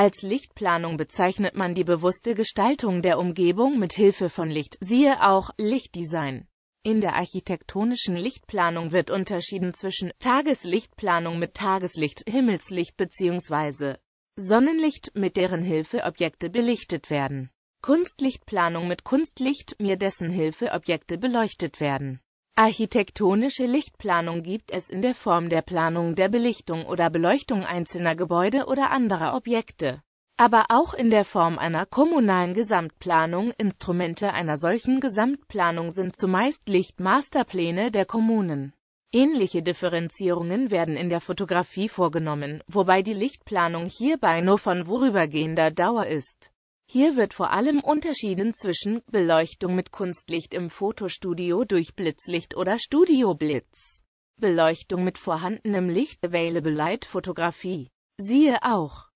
Als Lichtplanung bezeichnet man die bewusste Gestaltung der Umgebung mit Hilfe von Licht, siehe auch Lichtdesign. In der architektonischen Lichtplanung wird unterschieden zwischen Tageslichtplanung mit Tageslicht, Himmelslicht bzw. Sonnenlicht, mit deren Hilfe Objekte belichtet werden. Kunstlichtplanung mit Kunstlicht, mir dessen Hilfe Objekte beleuchtet werden. Architektonische Lichtplanung gibt es in der Form der Planung der Belichtung oder Beleuchtung einzelner Gebäude oder anderer Objekte, aber auch in der Form einer kommunalen Gesamtplanung. Instrumente einer solchen Gesamtplanung sind zumeist Lichtmasterpläne der Kommunen. Ähnliche Differenzierungen werden in der Fotografie vorgenommen, wobei die Lichtplanung hierbei nur von vorübergehender Dauer ist. Hier wird vor allem unterschieden zwischen Beleuchtung mit Kunstlicht im Fotostudio durch Blitzlicht oder Studioblitz, Beleuchtung mit vorhandenem Licht Available Light Fotografie. Siehe auch